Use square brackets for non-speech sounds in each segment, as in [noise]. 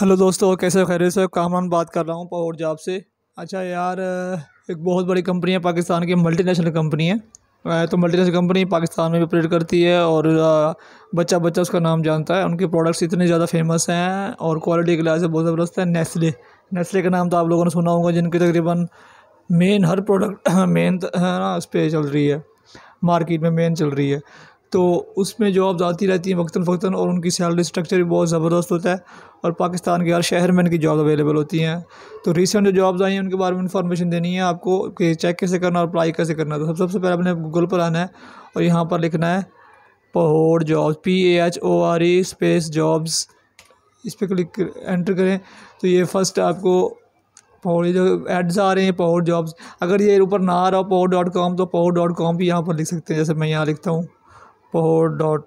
hello दोस्तों कैसे हो खैर से कामरान बात कर रहा हूँ पावर जॉब से अच्छा यार एक बहुत बड़ी कंपनी है पाकिस्तान की मल्टीनेशनल कंपनी है तो मल्टीनेशनल कंपनी पाकिस्तान में भी ऑपरेट करती है और बच्चा बच्चा उसका नाम जानता है उनके प्रोडक्ट्स इतने ज़्यादा फेमस हैं और क्वालिटी के लिहाज से बहुत ज़बरदस्त है नेस्ले नेस्ले का नाम तो आप लोगों ने सुना होगा जिनके तकरीबन मेन हर प्रोडक्ट मेन [coughs] ना उस पर चल रही है मार्केट में मेन चल रही है तो उसमें जॉब्स आती रहती हैं वक्ता फ़क्ता और उनकी सैलरी स्ट्रक्चर भी बहुत ज़बरदस्त होता है और पाकिस्तान के हर शहर में इनकी जॉब अवेलेबल होती हैं तो रिसेंट जो जॉब्स आई हैं उनके बारे में इंफॉर्मेशन देनी है आपको कि चेक कैसे करना और अप्लाई कैसे करना तो सबसे पहले अपने गूगल पर आना है और यहाँ पर लिखना है पहोड़ jobs P A H O R E space jobs इस पर क्लिक कर, एंटर करें तो ये फ़र्स्ट आपको पहोड़ जो एड्स आ रहे हैं पहुड़ जॉब्स अगर ये ऊपर ना आ रहा हो पहुड़ डॉट कॉम तो पहुड़ डॉट कॉम भी यहाँ पर लिख सकते हैं जैसे मैं यहाँ लिखता हूँ पहोर डॉट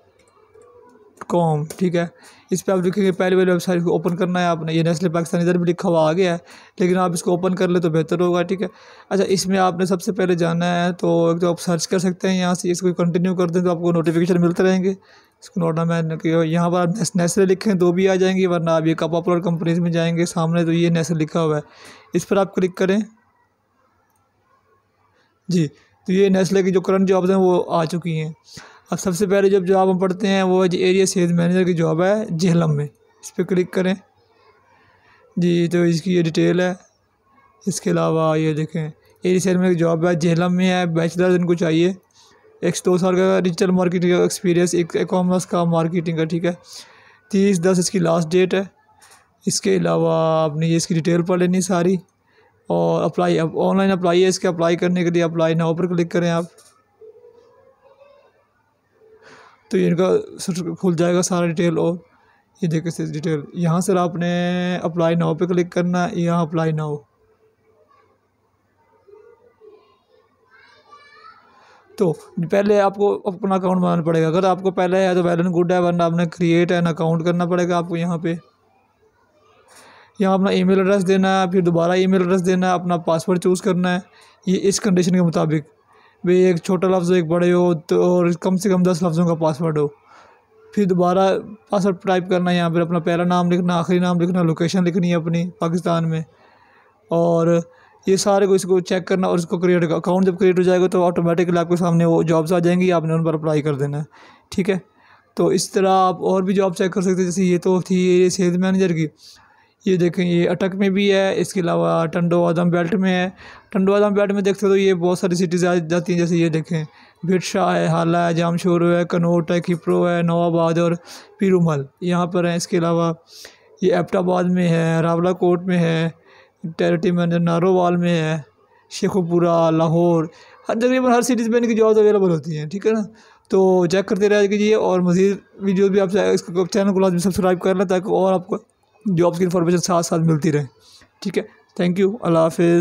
कॉम ठीक है इस पर आप देखेंगे पहले वाली वेबसाइट को ओपन करना है आपने ये नेस्ले पाकिस्तान इधर भी लिखा हुआ आ गया है लेकिन आप इसको ओपन कर ले तो बेहतर होगा ठीक है अच्छा इसमें आपने सबसे पहले जाना है तो एक तो आप सर्च कर सकते हैं यहाँ से इसको कंटिन्यू कर दें तो आपको नोटिफिकेशन मिलते रहेंगे इसको नोट मैन यहाँ पर आप नेस्ले लिखें तो भी आ जाएंगे वरना आप ये पॉपुलर कंपनीज में जाएंगे सामने तो ये नेस्ले लिखा हुआ है इस पर आप क्लिक करें जी तो ये नेस्ले की जो करंट जॉब्स हैं वो आ चुकी हैं अब सबसे पहले जब जॉब हम पढ़ते हैं वो एरिया सेल्स मैनेजर की जॉब है झेलम में इस पर क्लिक करें जी तो इसकी ये डिटेल है इसके अलावा ये देखें एरिया सेल में जॉब है झेलम में है बैचलर इनको चाहिए एक दो साल का डिजिटल मार्केटिंग का एक्सपीरियंस एक कॉमर्स का मार्केटिंग का ठीक है तीस दस इसकी लास्ट डेट है इसके अलावा आपने ये इसकी डिटेल पढ़ लेनी सारी और अप्लाई अब ऑनलाइन अप्लाई है इसके अप्लाई करने के लिए अप्लाई नाउ पर क्लिक करें आप तो इनका खुल जाएगा सारा डिटेल और ये देखे से डिटेल यहाँ सर आपने अप्लाई नाव पे क्लिक करना है यहाँ अप्लाई नाव तो पहले आपको अपना अकाउंट बनाना पड़ेगा अगर आपको पहले है तो एंड गुड है वरना आपने क्रिएट एन अकाउंट करना पड़ेगा आपको यहाँ पे यहाँ अपना ईमेल एड्रेस देना है फिर दोबारा ईमेल एड्रेस देना है अपना पासवर्ड चूज़ करना है ये इस कंडीशन के मुताबिक भाई एक छोटा लफ्ज़ एक बड़े हो तो और कम से कम दस लफ्ज़ों का पासवर्ड हो फिर दोबारा पासवर्ड टाइप करना यहाँ पर अपना पहला नाम लिखना आखिरी नाम लिखना लोकेशन लिखनी है अपनी पाकिस्तान में और ये सारे को इसको चेक करना और इसको क्रिएट अकाउंट जब क्रिएट हो जाएगा तो ऑटोमेटिकली आपके सामने वो जॉब्स आ जाएंगी आपने उन पर अप्लाई कर देना है ठीक है तो इस तरह आप और भी जॉब चेक कर सकते हैं जैसे ये तो थी ये सेल्स मैनेजर की ये देखें ये अटक में भी है इसके अलावा टंडो आदम बेल्ट में है टंडो आदम बेल्ट में देखते हो तो ये बहुत सारी सिटीज़ आ जाती हैं जैसे ये देखें बिरशाह है हाला है जामशोर है कनोट है खिप्रो है नवाबाद और पीरूमल यहाँ पर हैं इसके अलावा ये एबटाबाद में है रावला कोट में है टेरिटी मैनेजर नारोवाल में है शेखोपुरा लाहौर हर तकरीबन हर सिटीज़ में इनकी जॉब्स अवेलेबल होती हैं ठीक है ना तो चेक करते रह कीजिए और मज़ीद वीडियो भी आप इसको चैनल को लाजमी सब्सक्राइब कर लें ताकि और आपको जॉब्स की इन्फॉर्मेशन साथ साथ मिलती रहे ठीक है थैंक यू अल्लाह हाफ़